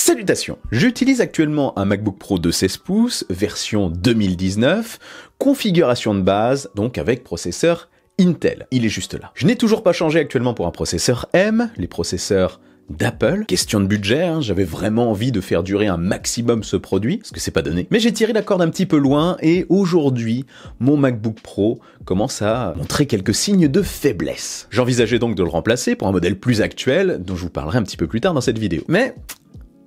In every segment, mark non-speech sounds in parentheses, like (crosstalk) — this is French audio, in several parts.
Salutations J'utilise actuellement un MacBook Pro de 16 pouces, version 2019, configuration de base, donc avec processeur Intel. Il est juste là. Je n'ai toujours pas changé actuellement pour un processeur M, les processeurs d'Apple. Question de budget, hein. j'avais vraiment envie de faire durer un maximum ce produit, ce que c'est pas donné. Mais j'ai tiré la corde un petit peu loin et aujourd'hui, mon MacBook Pro commence à montrer quelques signes de faiblesse. J'envisageais donc de le remplacer pour un modèle plus actuel, dont je vous parlerai un petit peu plus tard dans cette vidéo. Mais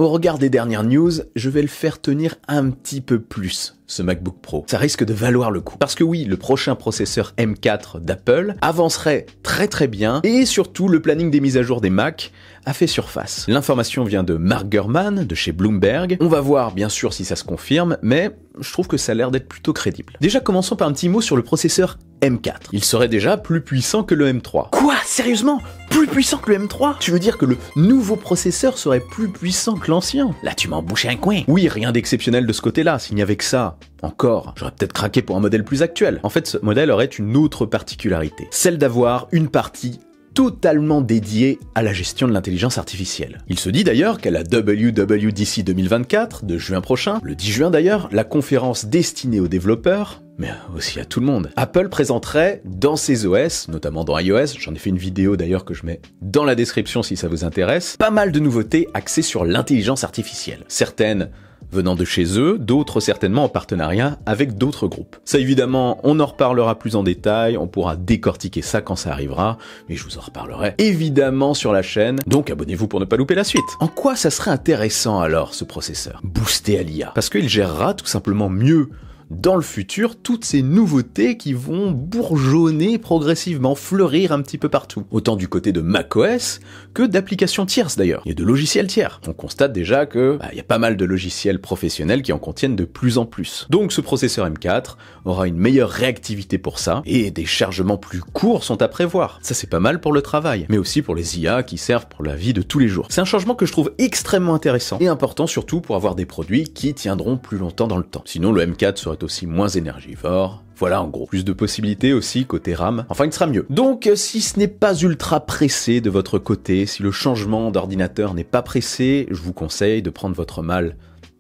au regard des dernières news, je vais le faire tenir un petit peu plus, ce MacBook Pro. Ça risque de valoir le coup. Parce que oui, le prochain processeur M4 d'Apple avancerait très très bien et surtout le planning des mises à jour des Mac a fait surface. L'information vient de Mark Gurman de chez Bloomberg. On va voir bien sûr si ça se confirme, mais je trouve que ça a l'air d'être plutôt crédible. Déjà commençons par un petit mot sur le processeur M4. Il serait déjà plus puissant que le M3. Quoi Sérieusement Plus puissant que le M3 Tu veux dire que le nouveau processeur serait plus puissant que l'ancien Là, tu m'en embouché un coin. Oui, rien d'exceptionnel de ce côté-là, s'il n'y avait que ça. Encore, j'aurais peut-être craqué pour un modèle plus actuel. En fait, ce modèle aurait une autre particularité, celle d'avoir une partie totalement dédiée à la gestion de l'intelligence artificielle. Il se dit d'ailleurs qu'à la WWDC 2024, de juin prochain, le 10 juin d'ailleurs, la conférence destinée aux développeurs, mais aussi à tout le monde. Apple présenterait dans ses OS, notamment dans iOS, j'en ai fait une vidéo d'ailleurs que je mets dans la description si ça vous intéresse, pas mal de nouveautés axées sur l'intelligence artificielle. Certaines venant de chez eux, d'autres certainement en partenariat avec d'autres groupes. Ça évidemment, on en reparlera plus en détail, on pourra décortiquer ça quand ça arrivera, mais je vous en reparlerai évidemment sur la chaîne, donc abonnez-vous pour ne pas louper la suite. En quoi ça serait intéressant alors ce processeur Booster à l'IA, parce qu'il gérera tout simplement mieux dans le futur toutes ces nouveautés qui vont bourgeonner progressivement, fleurir un petit peu partout. Autant du côté de macOS que d'applications tierces d'ailleurs, et de logiciels tiers. On constate déjà que bah, il y a pas mal de logiciels professionnels qui en contiennent de plus en plus. Donc ce processeur M4 aura une meilleure réactivité pour ça, et des chargements plus courts sont à prévoir. Ça c'est pas mal pour le travail, mais aussi pour les IA qui servent pour la vie de tous les jours. C'est un changement que je trouve extrêmement intéressant, et important surtout pour avoir des produits qui tiendront plus longtemps dans le temps. Sinon le M4 serait aussi moins énergivore. Voilà en gros. Plus de possibilités aussi côté RAM. Enfin, il sera mieux. Donc, euh, si ce n'est pas ultra pressé de votre côté, si le changement d'ordinateur n'est pas pressé, je vous conseille de prendre votre mal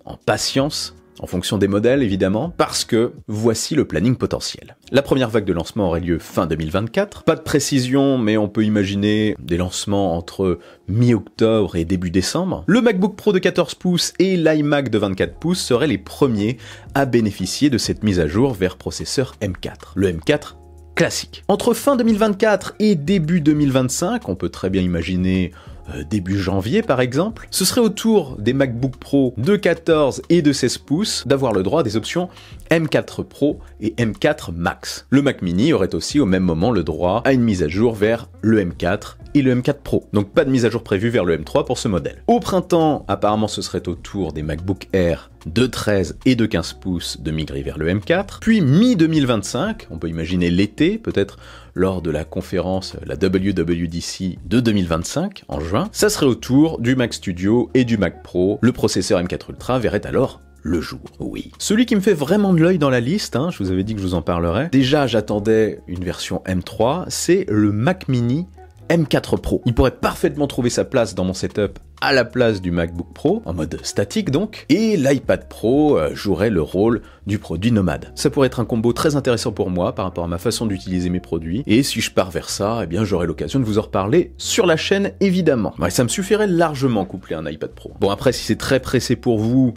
en patience en fonction des modèles évidemment, parce que voici le planning potentiel. La première vague de lancement aurait lieu fin 2024. Pas de précision, mais on peut imaginer des lancements entre mi-octobre et début décembre. Le MacBook Pro de 14 pouces et l'iMac de 24 pouces seraient les premiers à bénéficier de cette mise à jour vers processeur M4. Le M4 classique. Entre fin 2024 et début 2025, on peut très bien imaginer euh, début janvier par exemple, ce serait au tour des MacBook Pro de 14 et de 16 pouces d'avoir le droit des options M4 Pro et M4 Max. Le Mac Mini aurait aussi au même moment le droit à une mise à jour vers le M4 et le M4 Pro, donc pas de mise à jour prévue vers le M3 pour ce modèle. Au printemps, apparemment ce serait au tour des MacBook Air de 13 et de 15 pouces de migrer vers le M4, puis mi-2025, on peut imaginer l'été, peut-être lors de la conférence, la WWDC de 2025, en juin, ça serait au tour du Mac Studio et du Mac Pro, le processeur M4 Ultra verrait alors le jour, oui. Celui qui me fait vraiment de l'œil dans la liste, hein, je vous avais dit que je vous en parlerais, déjà j'attendais une version M3, c'est le Mac Mini M4 Pro. Il pourrait parfaitement trouver sa place dans mon setup à la place du MacBook Pro, en mode statique donc, et l'iPad Pro euh, jouerait le rôle du produit nomade. Ça pourrait être un combo très intéressant pour moi par rapport à ma façon d'utiliser mes produits, et si je pars vers ça, eh bien j'aurai l'occasion de vous en reparler sur la chaîne évidemment. ça me suffirait largement coupler un iPad Pro. Bon après si c'est très pressé pour vous,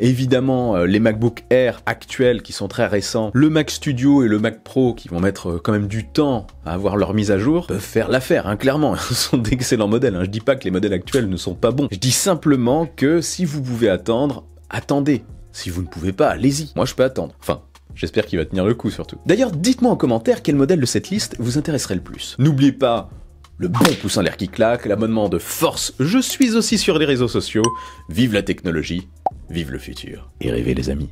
évidemment euh, les MacBook Air actuels qui sont très récents, le Mac Studio et le Mac Pro qui vont mettre euh, quand même du temps à avoir leur mise à jour, peuvent faire l'affaire, hein, clairement. (laughs) Ce sont d'excellents modèles. Je hein. Je dis pas que les modèles actuels ne sont pas bons. Je dis simplement que si vous pouvez attendre, attendez. Si vous ne pouvez pas, allez-y. Moi, je peux attendre. Enfin, J'espère qu'il va tenir le coup surtout. D'ailleurs, dites-moi en commentaire quel modèle de cette liste vous intéresserait le plus. N'oubliez pas le bon pouce en l'air qui claque, l'abonnement de force. Je suis aussi sur les réseaux sociaux. Vive la technologie Vive le futur et rêvez les amis.